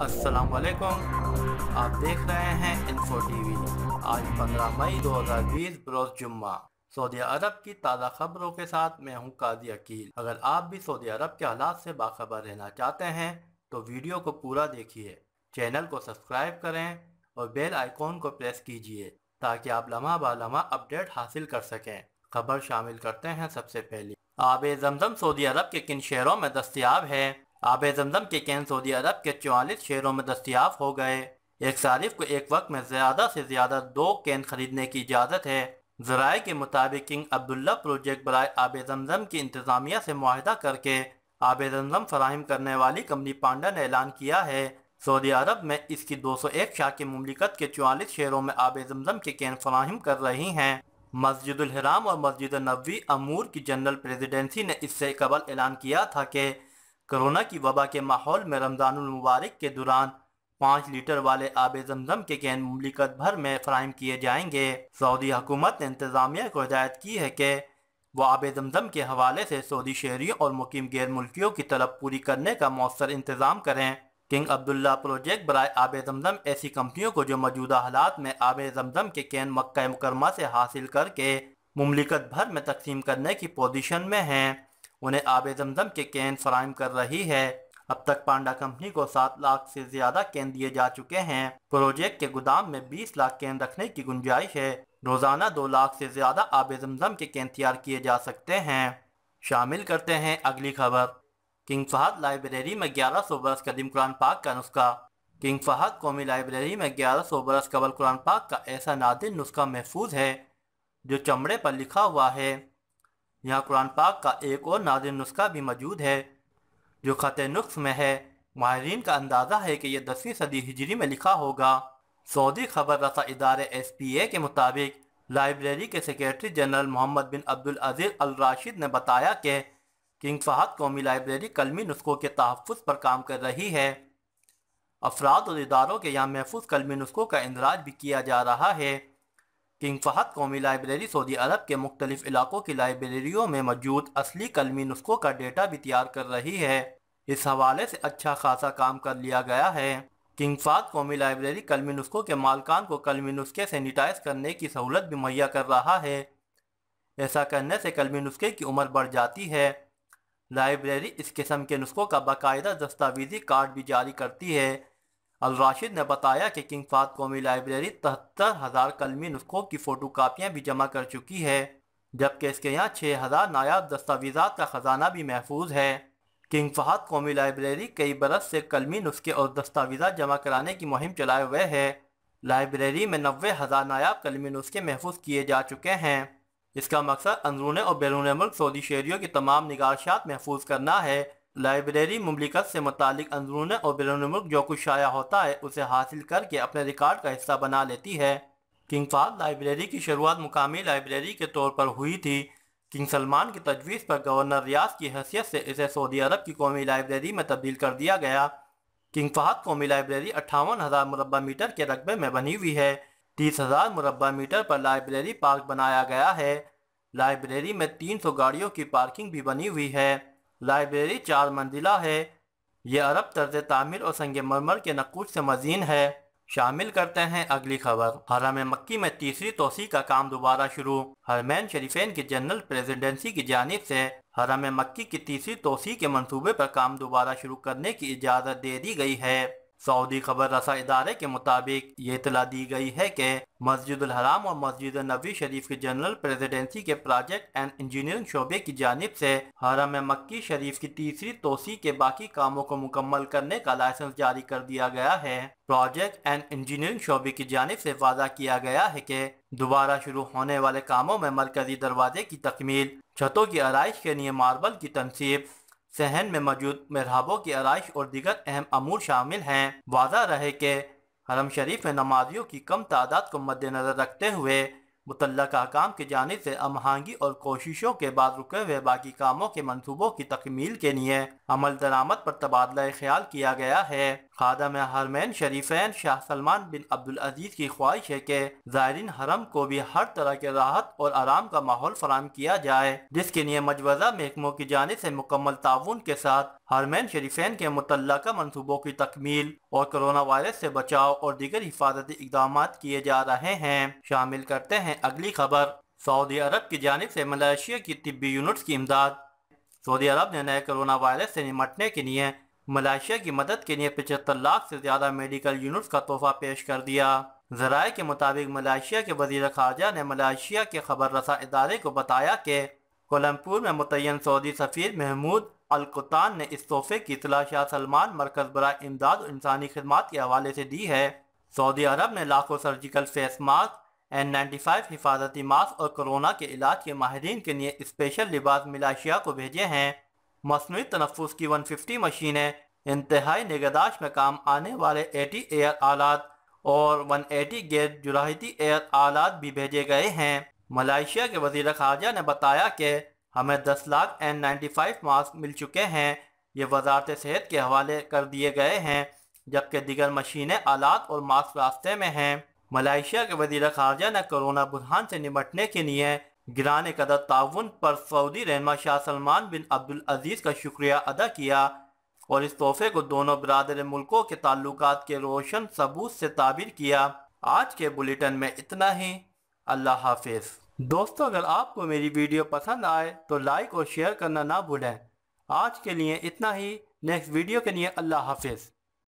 वालेकुम आप देख रहे हैं इन्फो टीवी आज 15 मई 2020 बरोज जुम्मा सऊदी अरब की ताज़ा खबरों के साथ मैं हूं काजी अकील अगर आप भी सऊदी अरब के हालात से बाखबर रहना चाहते हैं तो वीडियो को पूरा देखिए चैनल को सब्सक्राइब करें और बेल आइकॉन को प्रेस कीजिए ताकि आप लम्हा बालमा अपडेट हासिल कर सकें खबर शामिल करते हैं सबसे पहले आब जमजम सऊदी अरब के किन शहरों में दस्तियाब है आब जमजम के कैन सऊदी अरब के चवालीस शहरों में दस्तियाब हो गए एक सारिफ को एक वक्त में ज़्यादा से ज़्यादा दो कैन खरीदने की इजाज़त है जराए के मुताबिक किंग अब्दुल्ला प्रोजेक्ट बरए आब जमजम की इंतज़ामिया से माहदा करके आब जमजम फराहम करने वाली कंपनी पांडा ने ऐलान किया है सऊदी अरब में इसकी दो सौ एक शाह के ममलिकत के चवालीस शहरों में आब जमजम के कैन फराहम कर रही हैं मस्जिद और मस्जिद नबी अमूर की जनरल प्रेजिडेंसी ने इससे कबल ऐलान किया था कि कोरोना की वबा के माहौल में मुबारक के दौरान पाँच लीटर वाले आब जमजम के कैन ममलिकत भर में फ्राहम किए जाएंगे सऊदी हुकूमत ने इंतज़ामिया को हिदायत की है कि वह आब जमजम के हवाले से सऊदी शहरी और मुकीम गैर मुल्कियों की तलब पूरी करने का मौसर इंतज़ाम करें किंग अब्दुल्ला प्रोजेक्ट बरए आब जमजम ऐसी कंपनियों को जो मौजूदा हालात में आब जमजम के कैन मक्का मुकरमा से हासिल करके ममलिकत भर में तकसीम करने की पोजिशन में हैं उन्हें आब जमजम के कैन फराहम कर रही है अब तक पांडा कंपनी को सात लाख से ज्यादा कैन दिए जा चुके हैं प्रोजेक्ट के गोदाम में बीस लाख कैन रखने की गुंजाइश है रोजाना दो लाख से ज्यादा आब जमजम के कैन तैयार किए जा सकते हैं शामिल करते हैं अगली खबर किंग फहद लाइब्रेरी में ग्यारह सौ बरस कदीम कुरान पाक का नुस्खा किंग फहद कौमी लाइब्रेरी में ग्यारह सौ बरस कबल कुरान पाक का ऐसा नादिर नुस्खा महफूज है जो चमड़े पर लिखा हुआ है यहाँ कुरान पाक का एक और नाजिल नुस्खा भी मौजूद है जो ख़त नुस्ख में है माहरीन का अंदाज़ा है कि यह दसवीं सदी हिजरी में लिखा होगा सऊदी खबर रसा इदारे एस पी ए के मुताबिक लाइब्रेरी के secretary general Mohammed bin Abdul Aziz Al Rashid ने बताया कि किंग फहद कौमी लाइब्रेरी कलमी नुस्खों के तहफ़ पर काम कर रही है अफराद और इदारों के यहाँ महफूज कलमी नुस्खों का इंदराज भी किया जा रहा है किंग फ़हद कौमी लाइब्रेरी सऊदी अरब के मुख्तलिफ इलाकों की लाइब्रेरियों में मौजूद असली कलमी नुस्खों का डेटा भी तैयार कर रही है इस हवाले से अच्छा खासा काम कर लिया गया है किंग फहद कौमी लाइब्रेरी कलमी नुस्खों के मालकान को कलमी नुस्खे सैनिटाइज करने की सहूलत भी मुहैया कर रहा है ऐसा करने से कलमी नुस्खे की उम्र बढ़ जाती है लाइब्रेरी इस किस्म के नुस्खों का बाकायदा दस्तावेजी कार्ड भी जारी करती है अलराशिद ने बताया कि किंग फात कौमी लाइब्रेरी तिहत्तर हज़ार कलमी नुस्खों की फ़ोटो कापियाँ भी जमा कर चुकी है जबकि इसके यहाँ छः हज़ार नायाब दस्तावेज़ा का ख़जाना भी महफूज है किंग फ़हद कौमी लाइब्रेरी कई बरस से कलमी नुस्खे और दस्तावेज़ा जमा कराने की मुहिम चलाए हुए है लाइब्रेरी में नबे हज़ार नायाब कलमी नुस्खे महफूज किए जा चुके हैं इसका मकसद अंदरून और बैरून मुल्क सऊदी शहरीों की तमाम निगारशात महफूज करना है लाइब्रेरी ममलिकत से मतलब अंदरून और बैरून मुल्क जो कुछ शाया होता है उसे हासिल करके अपने रिकॉर्ड का हिस्सा बना लेती है किंग फाद लाइब्रेरी की शुरुआत मुकामी लाइब्रेरी के तौर पर हुई थी किंग सलमान की तजवीज़ पर गवर्नर रियाज की हैसियत से इसे सऊदी अरब की कौमी लाइब्रेरी में तब्दील कर दिया गया किंग फहद कौमी लाइब्रेरी अट्ठावन हज़ार मुरबा मीटर के रकबे में बनी हुई है तीस हज़ार मुरबा मीटर पर लाइब्रेरी पार्क बनाया गया है लाइब्रेरी में तीन सौ गाड़ियों की पार्किंग भी बनी हुई है लाइब्रेरी चार मंजिला है ये अरब तर्ज तामिर और संग मरमर के नक्ूश से मजीन है शामिल करते हैं अगली खबर हरम मक्की में तीसरी तोसी का काम दोबारा शुरू हरमैन शरीफेन की जनरल प्रेसिडेंसी की जानब से हरम मक्की की तीसरी तोसी के मंसूबे पर काम दोबारा शुरू करने की इजाज़त दे दी गई है सऊदी खबर रसा इदारे के मुताबिक ये इतला दी गई है कि मस्जिद हराम और मस्जिद नबी शरीफ की जनरल प्रेसिडेंसी के प्रोजेक्ट एंड इंजीनियरिंग शोबे की जानब से हरम मक्की शरीफ की तीसरी तोसी के बाकी कामों को मुकम्मल करने का लाइसेंस जारी कर दिया गया है प्रोजेक्ट एंड इंजीनियरिंग शोबे की जानब से वादा किया गया है कि दोबारा शुरू होने वाले कामों में मरकजी दरवाजे की तकमील छतों की आरइश के लिए मार्बल की तनसीब सहन में मौजूद मेहराबों की आरइश और दीगर अहम अमूर शामिल हैं वादा रहे के हरम शरीफ में नमाजियों की कम तादाद को मद्देनजर रखते हुए मुतल अहकाम की जानब से अमहंगी और कोशिशों के बाद रुके हुए बाकी कामों के मनसूबों की तकमील के लिए अमल दरामद पर तबादला ख्याल किया गया है खादम हरमैन शरीफैन शाह सलमान बिन अब्दुल अजीज की ख्वाहिश है की जायरीन हरम को भी हर तरह के राहत और आराम का माहौल फराम किया जाए जिसके लिए मजवजा महकमों की जानब से मुकम्मल ताउन के साथ हरमैन शरीफैन के मुतल मनसूबों की तकमील और कोरोना वायरस से बचाव और दीगर हिफाजती इकदाम किए जा रहे हैं शामिल करते हैं अगली खबर सऊदी अरब की जानब से मलेशिया की तिबी यूनिट्स की इमदाद सऊदी अरब ने नए कोरोना वायरस से निमटने के लिए मलेशिया की मदद के लिए पचहत्तर लाख से ज़्यादा मेडिकल यूनिट्स का तोहफा पेश कर दिया जराये के मुताबिक मलेशिया के वजीर खारजा ने मलेशिया के खबर रसा इदारे को बताया कि कोलमपुर में मुतन सऊदी सफ़ीर महमूद अलकुतान ने इस तोहफे की तला शाह सलमान मरकज़ बरा इमदाद इंसानी खदमात के हवाले से दी है सऊदी अरब ने लाखों surgical face mask N ninety five हिफाजती मास्क और कोरोना के इलाज के माहरीन के लिए स्पेशल लिबास मिलाशिया को भेजे हैं मसनू तनफ़ की वन फिफ्टी मशीनें इंतहाई निगदाश में काम आने वाले एटी एयर आलात और वन एटी गेट जुराहती एयर आलात भी भेजे गए हैं मलाइशिया के वजीर खारजा ने बताया कि हमें दस lakh N ninety five mask मिल चुके हैं ये वजारत सेहत के हवाले कर दिए गए हैं जबकि दिगर मशीनें आलात और मास्क रास्ते में हैं मलाइशिया के वजीर खारजा ने कोरोना बुरहान से निपटने के लिए गिरान कदर ताउन पर सऊदी रहनमा शाह सलमान बिन अब्दुल अजीज़ का शुक्रिया अदा किया और इस तोहफे को दोनों बरदर मुल्कों के ताल्लुक के रोशन सबूत से ताबिर किया आज के बुलेटिन में इतना ही अल्लाह हाफिज़ दोस्तों अगर आपको मेरी वीडियो पसंद आए तो लाइक और शेयर करना ना भूलें आज के लिए इतना ही नेक्स्ट वीडियो के लिए अल्लाह हाफिज़